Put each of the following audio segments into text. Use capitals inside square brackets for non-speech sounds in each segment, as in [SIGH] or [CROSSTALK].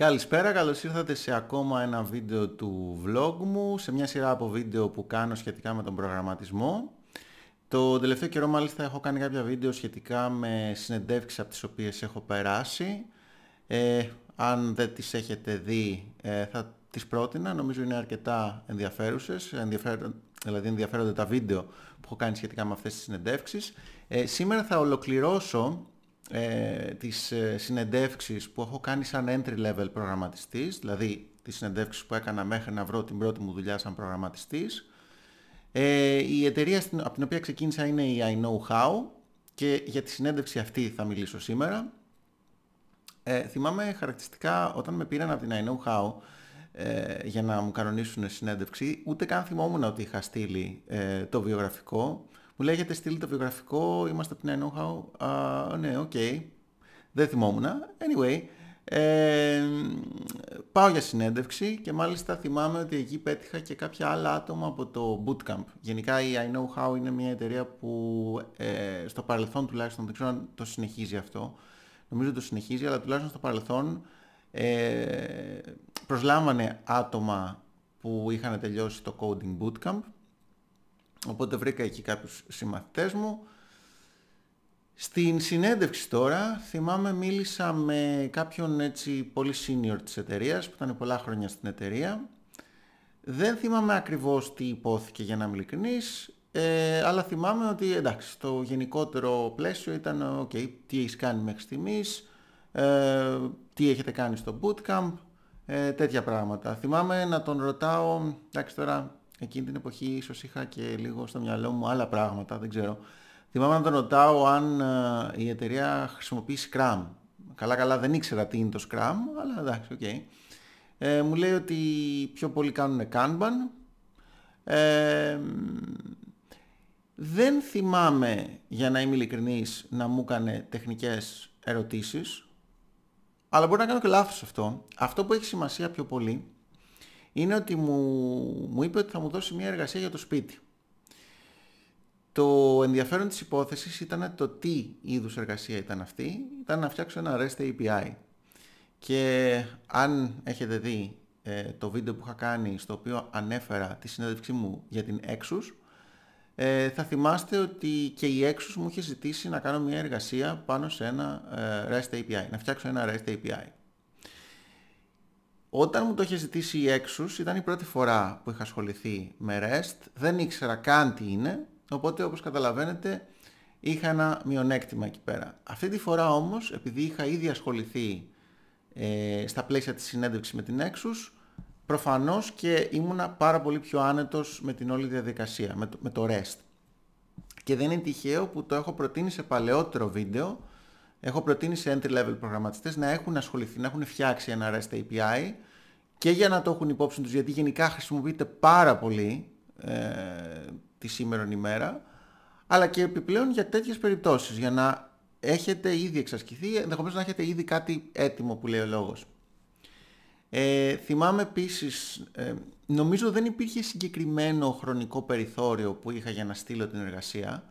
Καλησπέρα, καλώς ήρθατε σε ακόμα ένα βίντεο του vlog μου, σε μια σειρά από βίντεο που κάνω σχετικά με τον προγραμματισμό. Το τελευταίο καιρό μάλιστα έχω κάνει κάποια βίντεο σχετικά με συνεντεύξεις από τις οποίες έχω περάσει. Ε, αν δεν τις έχετε δει ε, θα τις πρότεινα, νομίζω είναι αρκετά ενδιαφέρουσες, ενδιαφέρον, δηλαδή ενδιαφέρονται τα βίντεο που έχω κάνει σχετικά με αυτές τις συνεντεύξεις. Ε, σήμερα θα ολοκληρώσω ε, τις ε, συνεντεύξεις που έχω κάνει σαν entry level προγραμματιστής, δηλαδή τις συνεντεύξεις που έκανα μέχρι να βρω την πρώτη μου δουλειά σαν προγραμματιστής. Ε, η εταιρεία στην, από την οποία ξεκίνησα είναι η I Know How και για τη συνέντευξη αυτή θα μιλήσω σήμερα. Ε, θυμάμαι χαρακτηριστικά όταν με πήραν από την I Know How ε, για να μου κανονίσουν συνέντευξη, ούτε καν θυμόμουν ότι είχα στείλει ε, το βιογραφικό. Μου λέγεται, Έχετε το βιογραφικό, είμαστε από την I Know How. ναι, οκ. Okay. Δεν θυμόμουν. Anyway, ε, πάω για συνέντευξη και μάλιστα θυμάμαι ότι εκεί πέτυχα και κάποια άλλα άτομα από το Bootcamp. Γενικά η I Know How είναι μια εταιρεία που ε, στο παρελθόν τουλάχιστον, δεν ξέρω αν το συνεχίζει αυτό, νομίζω το συνεχίζει, αλλά τουλάχιστον στο παρελθόν ε, προσλάμβανε άτομα που είχαν τελειώσει το Coding Bootcamp Οπότε βρήκα εκεί κάποιους συμμαθητές μου. Στην συνέντευξη τώρα, θυμάμαι, μίλησα με κάποιον έτσι πολύ senior της εταιρείας, που ήταν πολλά χρόνια στην εταιρεία. Δεν θυμάμαι ακριβώς τι υπόθηκε για να είμαι ε, αλλά θυμάμαι ότι εντάξει, το γενικότερο πλαίσιο ήταν okay, τι έχεις κάνει μέχρι στιγμής, ε, τι έχετε κάνει στο bootcamp, ε, τέτοια πράγματα. Θυμάμαι να τον ρωτάω, εντάξει τώρα εκείνη την εποχή ίσως είχα και λίγο στο μυαλό μου άλλα πράγματα, δεν ξέρω. Θυμάμαι να τον ρωτάω αν ε, η εταιρεία χρησιμοποιεί Scrum. Καλά καλά δεν ήξερα τι είναι το Scrum, αλλά εντάξει, οκ. Ε, μου λέει ότι πιο πολύ κάνουν Kanban. Ε, δεν θυμάμαι, για να είμαι ειλικρινής, να μου έκανε τεχνικές ερωτήσεις, αλλά μπορεί να κάνω και λάθος αυτό. Αυτό που έχει σημασία πιο πολύ είναι ότι μου, μου είπε ότι θα μου δώσει μια εργασία για το σπίτι. Το ενδιαφέρον της υπόθεσης ήταν το τι είδους εργασία ήταν αυτή. Ήταν να φτιάξω ένα REST API. Και αν έχετε δει ε, το βίντεο που είχα κάνει στο οποίο ανέφερα τη συνέντευξή μου για την Exus, ε, θα θυμάστε ότι και η Exus μου είχε ζητήσει να κάνω μια εργασία πάνω σε ένα ε, REST API, να φτιάξω ένα REST API. Όταν μου το είχε ζητήσει η Exus, ήταν η πρώτη φορά που είχα ασχοληθεί με REST, δεν ήξερα καν τι είναι, οπότε όπως καταλαβαίνετε είχα ένα μειονέκτημα εκεί πέρα. Αυτή τη φορά όμως, επειδή είχα ήδη ασχοληθεί ε, στα πλαίσια της συνέντευξης με την Exus, προφανώς και ήμουνα πάρα πολύ πιο άνετος με την όλη διαδικασία, με το, με το REST. Και δεν είναι τυχαίο που το έχω προτείνει σε παλαιότερο βίντεο, έχω προτείνει σε entry-level προγραμματιστές να έχουν ασχοληθεί, να έχουν φτιάξει ένα REST API και για να το έχουν υπόψη τους, γιατί γενικά χρησιμοποιείται πάρα πολύ ε, τη σήμερα ημέρα, αλλά και επιπλέον για τέτοιες περιπτώσεις, για να έχετε ήδη εξασκηθεί, ενδεχομένως να έχετε ήδη κάτι έτοιμο που λέει ο λόγος. Ε, θυμάμαι επίσης, ε, νομίζω δεν υπήρχε συγκεκριμένο χρονικό περιθώριο που είχα για να στείλω την εργασία,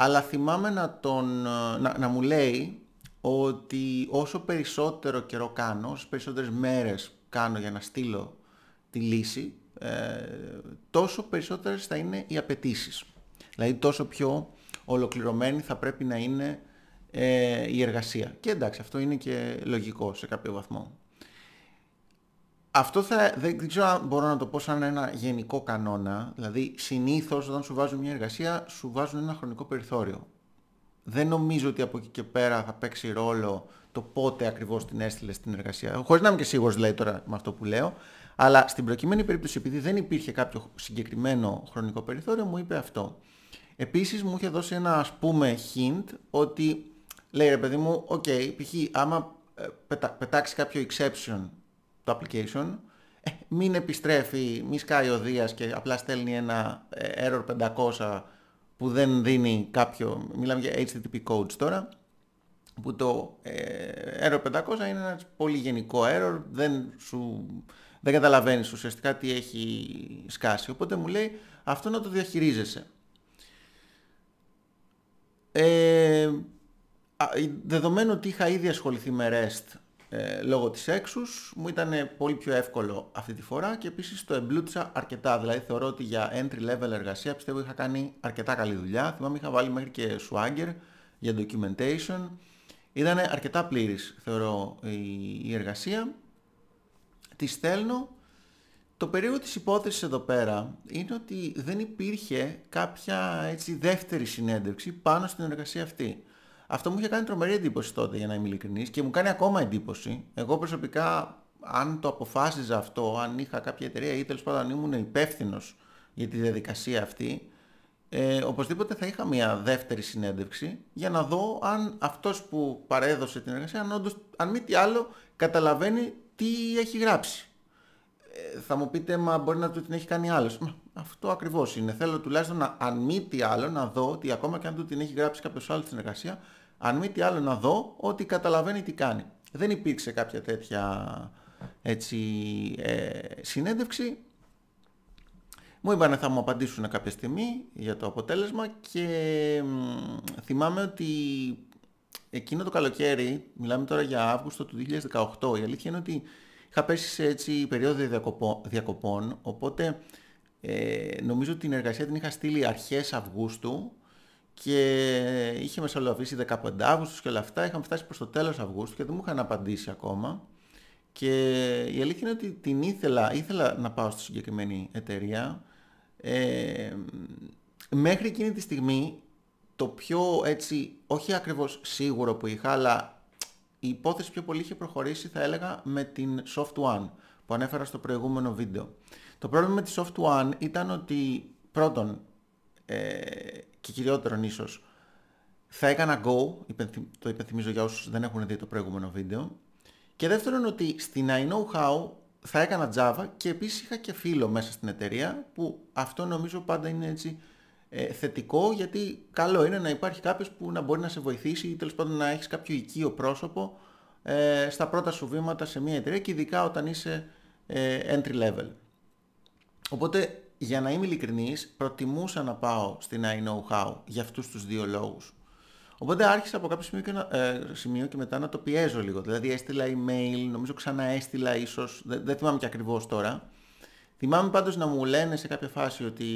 αλλά θυμάμαι να, τον, ε, να, μου λέει ότι όσο περισσότερο καιρό κάνω, όσο περισσότερες μέρες κάνω για να στείλω τη λύση, ε, τόσο περισσότερες θα είναι οι απαιτήσεις. Δηλαδή τόσο πιο ολοκληρωμένη θα πρέπει να είναι ε, η εργασία. Και εντάξει, αυτό είναι και λογικό σε κάποιο βαθμό. Αυτό θα, δεν, ξέρω αν μπορώ να το πω σαν ένα γενικό κανόνα. Δηλαδή, συνήθως, όταν σου βάζουν μια εργασία, σου βάζουν ένα χρονικό περιθώριο. Δεν νομίζω ότι από εκεί και πέρα θα παίξει ρόλο το πότε ακριβώς την έστειλες στην εργασία. χωρίς να είμαι και σίγουρος λέει δηλαδή, τώρα με αυτό που λέω. Αλλά στην προκειμένη περίπτωση, επειδή δεν υπήρχε κάποιο συγκεκριμένο χρονικό περιθώριο, μου είπε αυτό. Επίσης, μου είχε δώσει ένα ας πούμε hint ότι λέει ρε παιδί μου, οκ, π.χ. άμα ε, πετάξεις κάποιο exception το application, ε, μην επιστρέφει, μη σκάει ο Δίας και απλά στέλνει ένα ε, error 500 που δεν δίνει κάποιο, μιλάμε για HTTP codes τώρα, που το ε, error 500 είναι ένας πολύ γενικό error, δεν, σου, δεν καταλαβαίνεις ουσιαστικά τι έχει σκάσει. Οπότε μου λέει αυτό να το διαχειρίζεσαι. Ε, δεδομένου ότι είχα ήδη ασχοληθεί με REST ε, λόγω της έξους μου ήταν πολύ πιο εύκολο αυτή τη φορά και επίσης το εμπλούτησα αρκετά δηλαδή θεωρώ ότι για entry level εργασία πιστεύω είχα κάνει αρκετά καλή δουλειά θυμάμαι είχα βάλει μέχρι και swagger για documentation ήταν αρκετά πλήρης θεωρώ η, εργασία τη στέλνω το περίεργο της υπόθεσης εδώ πέρα είναι ότι δεν υπήρχε κάποια έτσι, δεύτερη συνέντευξη πάνω στην εργασία αυτή. Αυτό μου είχε κάνει τρομερή εντύπωση τότε, για να είμαι ειλικρινής, και μου κάνει ακόμα εντύπωση. Εγώ προσωπικά, αν το αποφάσιζα αυτό, αν είχα κάποια εταιρεία ή τέλος πάντων ήμουν υπεύθυνος για τη διαδικασία αυτή, ε, οπωσδήποτε θα είχα μια δεύτερη συνέντευξη για να δω αν αυτός που παρέδωσε την εργασία, αν, όντως, αν μη τι άλλο, καταλαβαίνει τι έχει γράψει. Ε, θα μου πείτε, μα μπορεί να του την έχει κάνει άλλος. αυτό ακριβώς είναι. Θέλω τουλάχιστον, να, αν μη τι άλλο, να δω ότι ακόμα και αν του την έχει γράψει κάποιος άλλος στην εργασία, αν μη τι άλλο να δω ότι καταλαβαίνει τι κάνει. Δεν υπήρξε κάποια τέτοια έτσι, ε, συνέντευξη. Μου είπανε θα μου απαντήσουν κάποια στιγμή για το αποτέλεσμα και θυμάμαι ότι εκείνο το καλοκαίρι, μιλάμε τώρα για Αύγουστο του 2018, η αλήθεια είναι ότι είχα πέσει σε έτσι περίοδο διακοπών, διακοπών οπότε ε, νομίζω ότι την εργασία την είχα στείλει αρχές Αυγούστου και είχε μεσολαβήσει 15 Αύγουστος και όλα αυτά. Είχαμε φτάσει προς το τέλος Αυγούστου και δεν μου είχαν απαντήσει ακόμα. Και η αλήθεια είναι ότι την ήθελα, ήθελα να πάω στη συγκεκριμένη εταιρεία. Ε, μέχρι εκείνη τη στιγμή το πιο έτσι, όχι ακριβώς σίγουρο που είχα, αλλά η υπόθεση πιο πολύ είχε προχωρήσει θα έλεγα με την Soft One που ανέφερα στο προηγούμενο βίντεο. Το πρόβλημα με τη Soft One ήταν ότι πρώτον ε, και κυριότερον ίσως θα έκανα go, το υπενθυμίζω για όσους δεν έχουν δει το προηγούμενο βίντεο και δεύτερον ότι στην I know how θα έκανα Java και επίσης είχα και φίλο μέσα στην εταιρεία που αυτό νομίζω πάντα είναι έτσι ε, θετικό γιατί καλό είναι να υπάρχει κάποιος που να μπορεί να σε βοηθήσει ή τέλος πάντων να έχεις κάποιο οικείο πρόσωπο ε, στα πρώτα σου βήματα σε μια εταιρεία και ειδικά όταν είσαι ε, entry level. Οπότε για να είμαι ειλικρινής, προτιμούσα να πάω στην I Know How για αυτούς τους δύο λόγους. Οπότε άρχισα από κάποιο σημείο και, ε, σημείο και μετά να το πιέζω λίγο. Δηλαδή έστειλα email, νομίζω ξανά έστειλα ίσως, δεν, θυμάμαι και ακριβώς τώρα. Θυμάμαι πάντως να μου λένε σε κάποια φάση ότι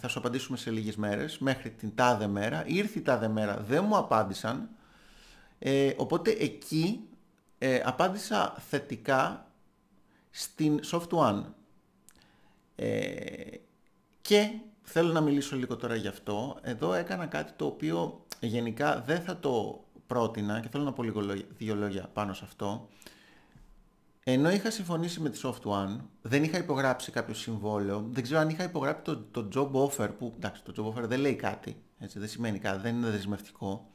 θα σου απαντήσουμε σε λίγες μέρες, μέχρι την τάδε μέρα. Ήρθε η τάδε μέρα, δεν μου απάντησαν. Ε, οπότε εκεί ε, απάντησα θετικά στην Soft One ε, και θέλω να μιλήσω λίγο τώρα γι' αυτό. Εδώ έκανα κάτι το οποίο γενικά δεν θα το πρότεινα και θέλω να πω λίγο δύο λόγια πάνω σε αυτό. Ενώ είχα συμφωνήσει με τη Soft One, δεν είχα υπογράψει κάποιο συμβόλαιο, δεν ξέρω αν είχα υπογράψει το, το job offer, που εντάξει το job offer δεν λέει κάτι, έτσι, δεν σημαίνει κάτι, δεν είναι δεσμευτικό.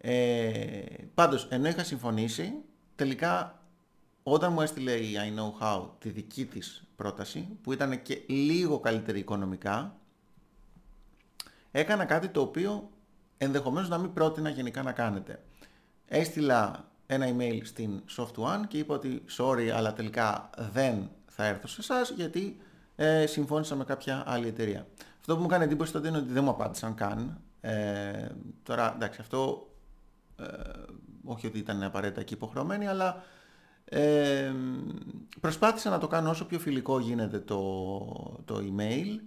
Ε, πάντως, ενώ είχα συμφωνήσει, τελικά όταν μου έστειλε η I Know How τη δική της πρόταση, που ήταν και λίγο καλύτερη οικονομικά, έκανα κάτι το οποίο ενδεχομένως να μην πρότεινα γενικά να κάνετε. Έστειλα ένα email στην Soft1 και είπα ότι sorry αλλά τελικά δεν θα έρθω σε εσάς γιατί ε, συμφώνησα με κάποια άλλη εταιρεία. Αυτό που μου κάνει εντύπωση τότε είναι ότι δεν μου απάντησαν καν. Ε, τώρα εντάξει αυτό ε, όχι ότι ήταν απαραίτητα και υποχρεωμένοι αλλά προσπάθησα να το κάνω όσο πιο φιλικό γίνεται το, το email.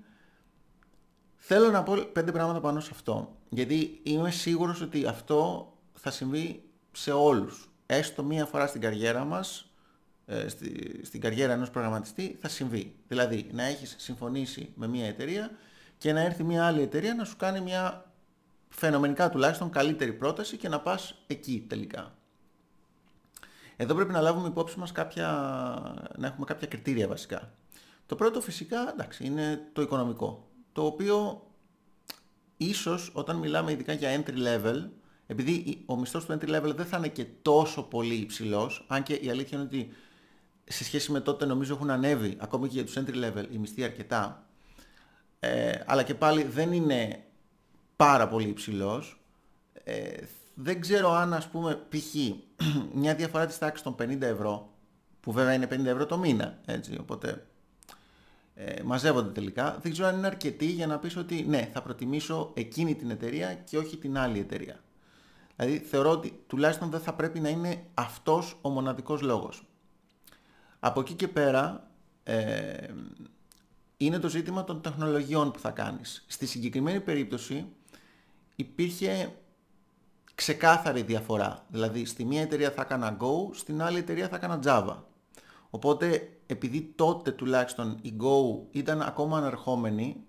Θέλω να πω πέντε πράγματα πάνω σε αυτό. Γιατί είμαι σίγουρος ότι αυτό θα συμβεί σε όλους. Έστω μία φορά στην καριέρα μας, ε, στη, στην καριέρα ενός προγραμματιστή, θα συμβεί. Δηλαδή να έχεις συμφωνήσει με μία εταιρεία και να έρθει μία άλλη εταιρεία να σου κάνει μία φαινομενικά τουλάχιστον καλύτερη πρόταση και να πας εκεί τελικά. Εδώ πρέπει να λάβουμε υπόψη μας να έχουμε κάποια κριτήρια βασικά. Το πρώτο φυσικά εντάξει, είναι το οικονομικό, το οποίο ίσως όταν μιλάμε ειδικά για entry level, επειδή ο μισθός του entry level δεν θα είναι και τόσο πολύ υψηλός, αν και η αλήθεια είναι ότι σε σχέση με τότε νομίζω έχουν ανέβει ακόμη και για τους entry level οι μισθοί αρκετά, ε, αλλά και πάλι δεν είναι πάρα πολύ υψηλός, ε, δεν ξέρω αν ας πούμε π.χ. [CLEARS THROAT] μια διαφορά της τάξης των 50 ευρώ που βέβαια είναι 50 ευρώ το μήνα έτσι οπότε ε, μαζεύονται τελικά δεν ξέρω αν είναι αρκετή για να πεις ότι ναι θα προτιμήσω εκείνη την εταιρεία και όχι την άλλη εταιρεία δηλαδή θεωρώ ότι τουλάχιστον δεν θα πρέπει να είναι αυτός ο μοναδικός λόγος από εκεί και πέρα ε, είναι το ζήτημα των τεχνολογιών που θα κάνεις στη συγκεκριμένη περίπτωση υπήρχε ξεκάθαρη διαφορά. Δηλαδή στη μία εταιρεία θα έκανα Go, στην άλλη εταιρεία θα έκανα Java. Οπότε επειδή τότε τουλάχιστον η Go ήταν ακόμα αναρχόμενη,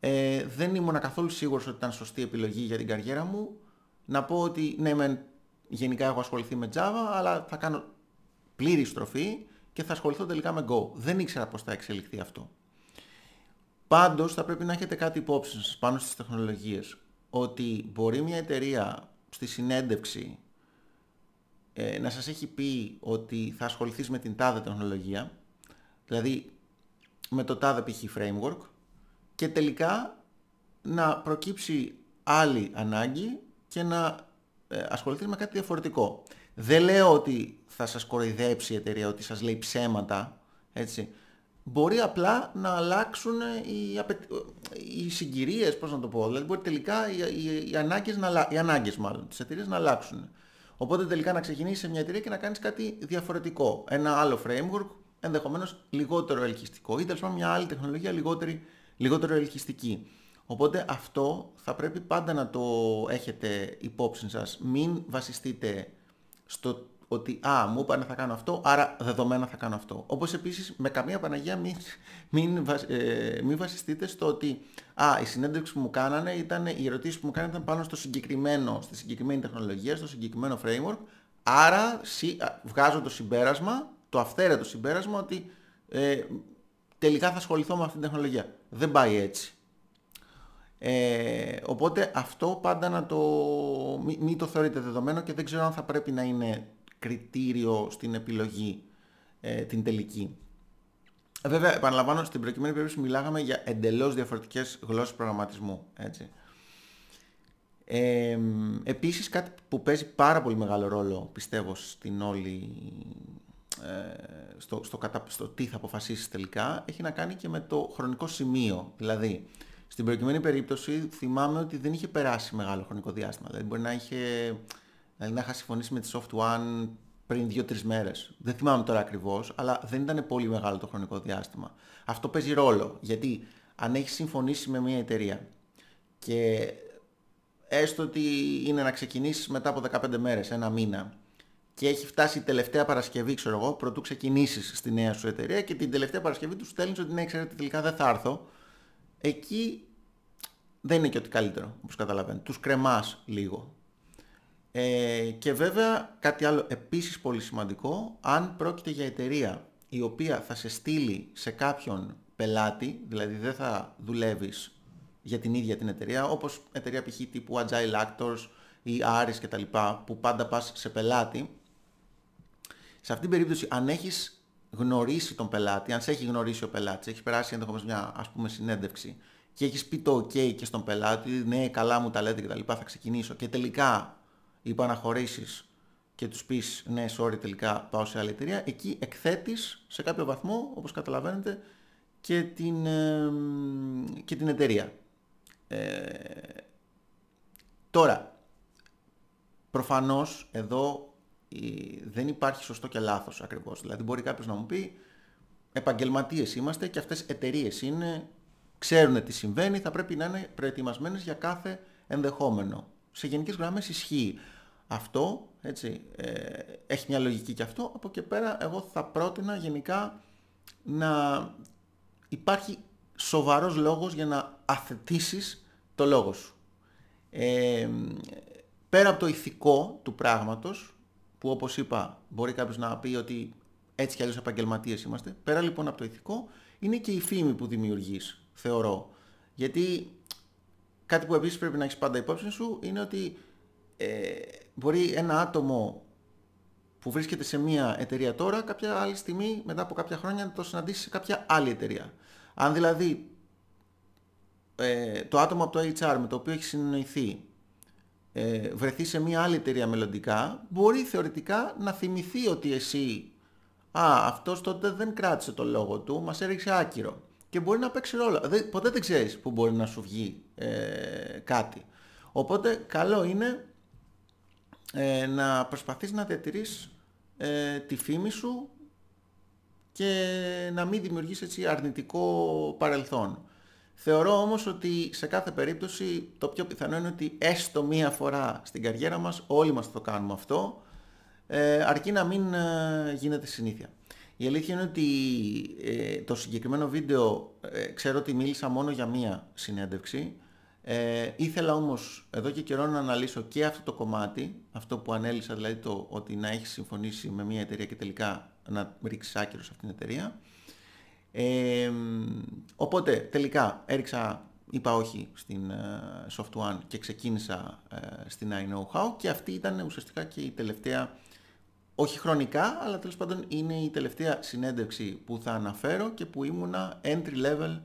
ε, δεν ήμουν καθόλου σίγουρος ότι ήταν σωστή επιλογή για την καριέρα μου. Να πω ότι ναι, μεν, γενικά έχω ασχοληθεί με Java, αλλά θα κάνω πλήρη στροφή και θα ασχοληθώ τελικά με Go. Δεν ήξερα πώς θα εξελιχθεί αυτό. Πάντως θα πρέπει να έχετε κάτι υπόψη πάνω στις τεχνολογίες ότι μπορεί μια εταιρεία στη συνέντευξη ε, να σας έχει πει ότι θα ασχοληθείς με την τάδε τεχνολογία, δηλαδή με το τάδε π.χ. framework και τελικά να προκύψει άλλη ανάγκη και να ε, ασχοληθείς με κάτι διαφορετικό. Δεν λέω ότι θα σας κοροϊδέψει η εταιρεία, ότι σας λέει ψέματα, έτσι μπορεί απλά να αλλάξουν οι, απε... οι συγκυρίες, πώς να το πω. Δηλαδή μπορεί τελικά οι, οι, ανάγκες, να... οι ανάγκες μάλλον, τις εταιρείας να αλλάξουν. Οπότε τελικά να ξεκινήσεις σε μια εταιρεία και να κάνεις κάτι διαφορετικό. Ένα άλλο framework, ενδεχομένως λιγότερο ελκυστικό ή τέλος πάντων μια άλλη τεχνολογία λιγότερη, λιγότερο ελκυστική. Οπότε αυτό θα πρέπει πάντα να το έχετε υπόψη σας. Μην βασιστείτε στο ότι α, μου είπανε θα κάνω αυτό, άρα δεδομένα θα κάνω αυτό. Όπως επίσης με καμία Παναγία μην, ε, μην, βασιστείτε στο ότι α, η συνέντευξη που μου κάνανε ήταν, οι ερωτήσεις που μου κάνανε ήταν πάνω στο συγκεκριμένο, στη συγκεκριμένη τεχνολογία, στο συγκεκριμένο framework, άρα σι, α, βγάζω το συμπέρασμα, το αυθαίρετο συμπέρασμα ότι ε, τελικά θα ασχοληθώ με αυτήν την τεχνολογία. Δεν πάει έτσι. Ε, οπότε αυτό πάντα να το... Μην μη το θεωρείτε δεδομένο και δεν ξέρω αν θα πρέπει να είναι κριτήριο στην επιλογή ε, την τελική. Βέβαια, επαναλαμβάνω, στην προκειμένη περίπτωση μιλάγαμε για εντελώς διαφορετικές γλώσσες προγραμματισμού. Έτσι. Ε, επίσης, κάτι που παίζει πάρα πολύ μεγάλο ρόλο, πιστεύω, στην όλη, ε, στο, τι θα αποφασίσεις τελικά, έχει να κάνει και με το χρονικό σημείο. Δηλαδή, στην προκειμένη περίπτωση θυμάμαι ότι δεν είχε περάσει μεγάλο χρονικό διάστημα. Δηλαδή, μπορεί να είχε Δηλαδή να είχα συμφωνήσει με τη Soft One πριν 2-3 μέρες. Δεν θυμάμαι τώρα ακριβώς, αλλά δεν ήταν πολύ μεγάλο το χρονικό διάστημα. Αυτό παίζει ρόλο. Γιατί αν έχεις συμφωνήσει με μια εταιρεία και έστω ότι είναι να ξεκινήσεις μετά από 15 μέρες, ένα μήνα, και έχει φτάσει η τελευταία Παρασκευή, ξέρω εγώ, πρωτού ξεκινήσεις στη νέα σου εταιρεία και την τελευταία Παρασκευή τους στέλνεις ότι ναι, ξέρετε, τελικά δεν θα έρθω. Εκεί δεν είναι και ότι καλύτερο, όπως καταλαβαίνετε. Τους κρεμάς λίγο. Ε, και βέβαια κάτι άλλο επίσης πολύ σημαντικό, αν πρόκειται για εταιρεία η οποία θα σε στείλει σε κάποιον πελάτη, δηλαδή δεν θα δουλεύεις για την ίδια την εταιρεία, όπως εταιρεία π.χ. τύπου Agile Actors ή Aris κτλ. που πάντα πας σε πελάτη, σε αυτήν την περίπτωση αν έχεις γνωρίσει τον πελάτη, αν σε έχει γνωρίσει ο πελάτης, έχεις περάσει ενδεχομένως μια ας πούμε συνέντευξη και έχεις πει το ok και στον πελάτη, ναι καλά μου τα λέτε κτλ. θα ξεκινήσω και τελικά υπαναχωρήσει και τους πεις ναι sorry τελικά πάω σε άλλη εταιρεία, εκεί εκθέτεις σε κάποιο βαθμό όπως καταλαβαίνετε και την, και την εταιρεία. Ε, τώρα, προφανώς εδώ ε, δεν υπάρχει σωστό και λάθος ακριβώς. Δηλαδή μπορεί κάποιος να μου πει επαγγελματίες είμαστε και αυτές εταιρείες είναι, ξέρουν τι συμβαίνει, θα πρέπει να είναι προετοιμασμένες για κάθε ενδεχόμενο. Σε γενικές γραμμές ισχύει αυτό, έτσι, ε, έχει μια λογική και αυτό, από και πέρα εγώ θα πρότεινα γενικά να υπάρχει σοβαρός λόγος για να αθετήσεις το λόγο σου. Ε, πέρα από το ηθικό του πράγματος, που όπως είπα μπορεί κάποιος να πει ότι έτσι κι αλλιώς επαγγελματίες είμαστε, πέρα λοιπόν από το ηθικό είναι και η φήμη που δημιουργείς, θεωρώ. Γιατί κάτι που επίσης πρέπει να έχεις πάντα υπόψη σου είναι ότι ε, μπορεί ένα άτομο που βρίσκεται σε μια εταιρεία τώρα, κάποια άλλη στιγμή, μετά από κάποια χρόνια, να το συναντήσει σε κάποια άλλη εταιρεία. Αν δηλαδή ε, το άτομο από το HR με το οποίο έχει συνεννοηθεί ε, βρεθεί σε μια άλλη εταιρεία μελλοντικά, μπορεί θεωρητικά να θυμηθεί ότι εσύ «Α, αυτός τότε δεν κράτησε το λόγο του, μας έριξε άκυρο» και μπορεί να παίξει ρόλο. ποτέ δεν ξέρεις που μπορεί να σου βγει ε, κάτι. Οπότε καλό είναι ε, να προσπαθείς να διατηρείς ε, τη φήμη σου και να μην δημιουργείς έτσι αρνητικό παρελθόν. Θεωρώ όμως ότι σε κάθε περίπτωση το πιο πιθανό είναι ότι έστω μία φορά στην καριέρα μας όλοι μας το κάνουμε αυτό ε, αρκεί να μην ε, γίνεται συνήθεια. Η αλήθεια είναι ότι το συγκεκριμένο βίντεο ξέρω ότι μίλησα μόνο για μία συνέντευξη ε, ήθελα όμως εδώ και καιρό να αναλύσω και αυτό το κομμάτι, αυτό που ανέλησα δηλαδή το ότι να έχεις συμφωνήσει με μια εταιρεία και τελικά να ρίξεις άκυρο σε αυτήν την εταιρεία. Ε, οπότε τελικά έριξα, είπα όχι στην uh, Soft One και ξεκίνησα στην I Know How και αυτή ήταν ουσιαστικά και η τελευταία, όχι χρονικά, αλλά τέλος πάντων είναι η τελευταία συνέντευξη που θα αναφέρω και που ήμουνα entry level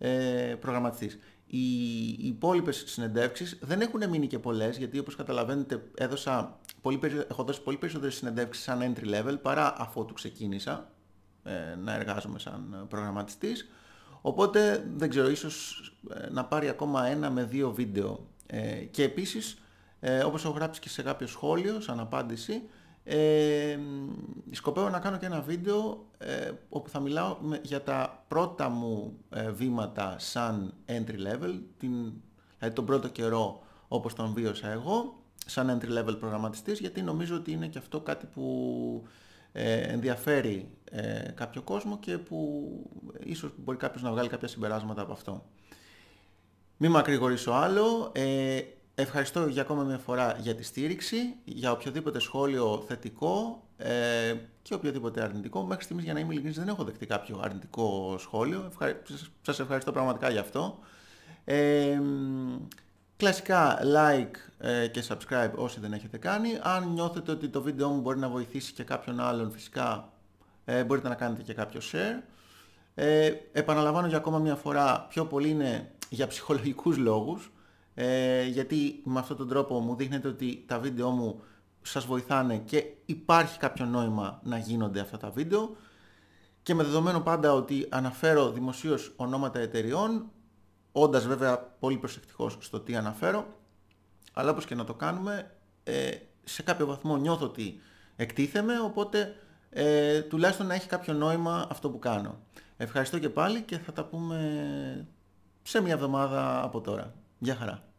uh, προγραμματιστής οι υπόλοιπες συνεντεύξεις δεν έχουν μείνει και πολλές γιατί όπως καταλαβαίνετε, έδωσα πολύ, έχω δώσει πολύ περισσότερες συνεντεύξεις σαν entry level παρά αφότου ξεκίνησα ε, να εργάζομαι σαν προγραμματιστής. Οπότε δεν ξέρω, ίσως ε, να πάρει ακόμα ένα με δύο βίντεο. Ε, και επίσης, ε, όπως έχω γράψει και σε κάποιο σχόλιο, σαν απάντηση, ε, σκοπεύω να κάνω και ένα βίντεο ε, όπου θα μιλάω για τα πρώτα μου ε, βήματα σαν entry level, την, δηλαδή τον πρώτο καιρό όπως τον βίωσα εγώ, σαν entry level προγραμματιστής, γιατί νομίζω ότι είναι και αυτό κάτι που ε, ενδιαφέρει κάποιο κόσμο και που ίσως μπορεί κάποιος να βγάλει κάποια συμπεράσματα από αυτό. Μην μακρηγορήσω άλλο. Ευχαριστώ για ακόμα μια φορά για τη στήριξη, για οποιοδήποτε σχόλιο θετικό ε, και οποιοδήποτε αρνητικό. Μέχρι στιγμής για να είμαι ειλικρινής δεν έχω δεχτεί κάποιο αρνητικό σχόλιο. Ευχα... Σας ευχαριστώ πραγματικά για αυτό. Ε, κλασικά like ε, και subscribe όσοι δεν έχετε κάνει. Αν νιώθετε ότι το βίντεο μου μπορεί να βοηθήσει και κάποιον άλλον φυσικά ε, μπορείτε να κάνετε και κάποιο share. Ε, επαναλαμβάνω για ακόμα μια φορά πιο πολύ είναι για ψυχολογικούς λόγους ε, γιατί με αυτόν τον τρόπο μου δείχνετε ότι τα βίντεο μου σας βοηθάνε και υπάρχει κάποιο νόημα να γίνονται αυτά τα βίντεο και με δεδομένο πάντα ότι αναφέρω δημοσίως ονόματα εταιριών όντας βέβαια πολύ προσεκτικός στο τι αναφέρω αλλά όπως και να το κάνουμε ε, σε κάποιο βαθμό νιώθω ότι εκτίθεμαι οπότε ε, τουλάχιστον να έχει κάποιο νόημα αυτό που κάνω. Ευχαριστώ και πάλι και θα τα πούμε σε μια εβδομάδα από τώρα. Γεια χαρά.